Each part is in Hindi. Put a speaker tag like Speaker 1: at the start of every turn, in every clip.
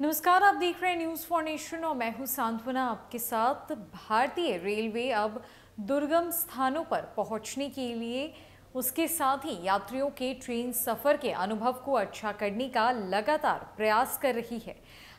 Speaker 1: नमस्कार आप देख रहे हैं न्यूज़ फॉर नेशन और मैं हूं सांत्वना आपके साथ भारतीय रेलवे अब दुर्गम स्थानों पर पहुंचने के लिए उसके साथ ही यात्रियों के ट्रेन सफ़र के अनुभव को अच्छा करने का लगातार प्रयास कर रही है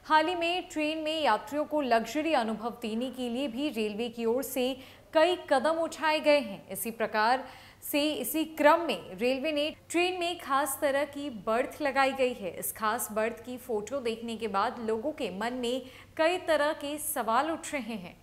Speaker 1: हाल ही में ट्रेन में यात्रियों को लग्जरी अनुभव देने के लिए भी रेलवे की ओर से कई कदम उठाए गए हैं इसी प्रकार से इसी क्रम में रेलवे ने ट्रेन में खास तरह की बर्थ लगाई गई है इस खास बर्थ की फोटो देखने के बाद लोगों के मन में कई तरह के सवाल उठ रहे हैं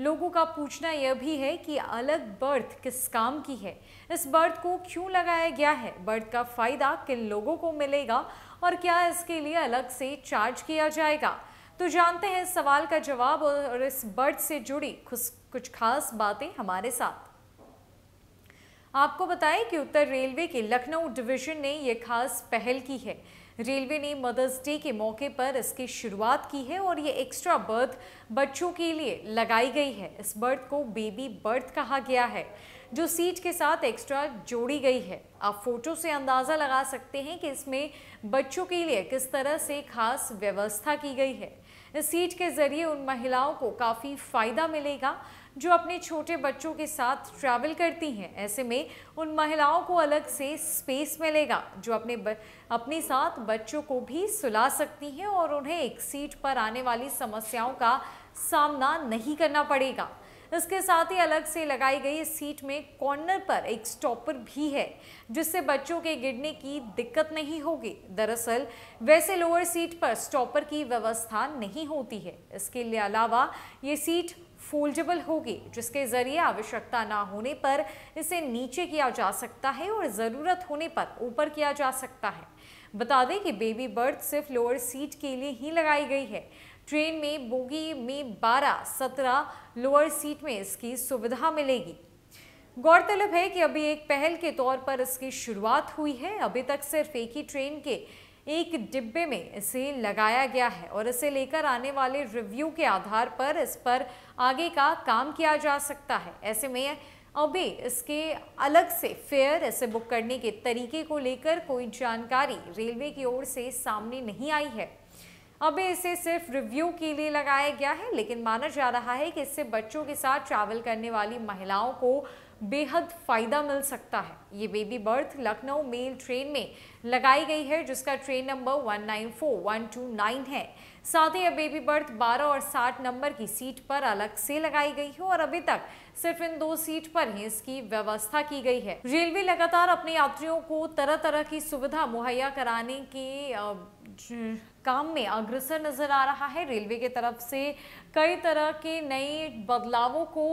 Speaker 1: लोगों का पूछना यह भी है कि अलग बर्थ किस काम की है इस बर्थ को क्यों लगाया गया है बर्थ का फ़ायदा किन लोगों को मिलेगा और क्या इसके लिए अलग से चार्ज किया जाएगा तो जानते हैं सवाल का जवाब और इस बर्थ से जुड़ी कुछ खास बातें हमारे साथ आपको बताएं कि उत्तर रेलवे के लखनऊ डिवीजन ने यह खास पहल की है रेलवे ने मदर्स डे के मौके पर इसकी शुरुआत की है और ये एक्स्ट्रा बर्थ बच्चों के लिए लगाई गई है इस बर्थ को बेबी बर्थ कहा गया है जो सीट के साथ एक्स्ट्रा जोड़ी गई है आप फोटो से अंदाज़ा लगा सकते हैं कि इसमें बच्चों के लिए किस तरह से खास व्यवस्था की गई है इस सीट के ज़रिए उन महिलाओं को काफ़ी फ़ायदा मिलेगा जो अपने छोटे बच्चों के साथ ट्रैवल करती हैं ऐसे में उन महिलाओं को अलग से स्पेस मिलेगा जो अपने ब, अपने साथ बच्चों को भी सुला सकती हैं और उन्हें एक सीट पर आने वाली समस्याओं का सामना नहीं करना पड़ेगा इसके साथ ही अलग से लगाई गई सीट में कॉर्नर पर एक स्टॉपर भी है जिससे बच्चों के गिरने की दिक्कत नहीं होगी दरअसल वैसे लोअर सीट पर स्टॉपर की व्यवस्था नहीं होती है इसके अलावा ये सीट फोल्डेबल होगी जिसके ज़रिए आवश्यकता ना होने पर इसे नीचे किया जा सकता है और ज़रूरत होने पर ऊपर किया जा सकता है बता दें कि बेबी बर्थ सिर्फ लोअर सीट के लिए ही लगाई गई है ट्रेन में बोगी में 12, 17 लोअर सीट में इसकी सुविधा मिलेगी गौरतलब है कि अभी एक पहल के तौर पर इसकी शुरुआत हुई है अभी तक सिर्फ एक ही ट्रेन के एक डिब्बे में इसे लगाया गया है और इसे लेकर आने वाले रिव्यू के आधार पर इस पर आगे का काम किया जा सकता है ऐसे में अभी इसके अलग से फेयर इसे बुक करने के तरीके को लेकर कोई जानकारी रेलवे की ओर से सामने नहीं आई है अब इसे सिर्फ रिव्यू के लिए लगाया गया है लेकिन माना जा रहा है कि इससे बच्चों के साथ ट्रैवल करने वाली महिलाओं को बेहद फ़ायदा मिल सकता है ये baby berth Lucknow mail train में लगाई गई है जिसका ट्रेन नंबर 194129 है साथ ही अब बेबी बर्थ 12 और 60 नंबर की सीट पर अलग से लगाई गई है और अभी तक सिर्फ इन दो सीट पर ही इसकी व्यवस्था की गई है रेलवे लगातार अपने यात्रियों को तरह तरह की सुविधा मुहैया कराने के काम में अग्रसर नजर आ रहा है रेलवे की तरफ से कई तरह के नए बदलावों को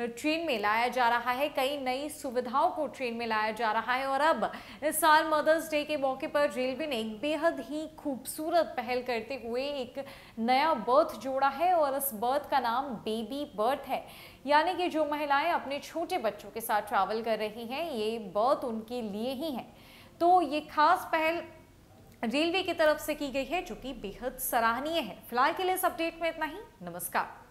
Speaker 1: ट्रेन में लाया जा रहा है कई नई सुविधाओं को ट्रेन में लाया जा रहा है और अब इस साल मदर्स डे के के मौके पर रेलवे ने एक बेहद ही खूबसूरत पहल करते हुए एक नया बर्थ जोड़ा है और इस बर्थ का नाम बेबी बर्थ है यानी कि जो महिलाएं अपने छोटे बच्चों के साथ ट्रैवल कर रही हैं ये बर्थ उनके लिए ही है तो ये खास पहल रेलवे की तरफ से की गई है जो कि बेहद सराहनीय है फिलहाल के लिए इस अपडेट में इतना ही नमस्कार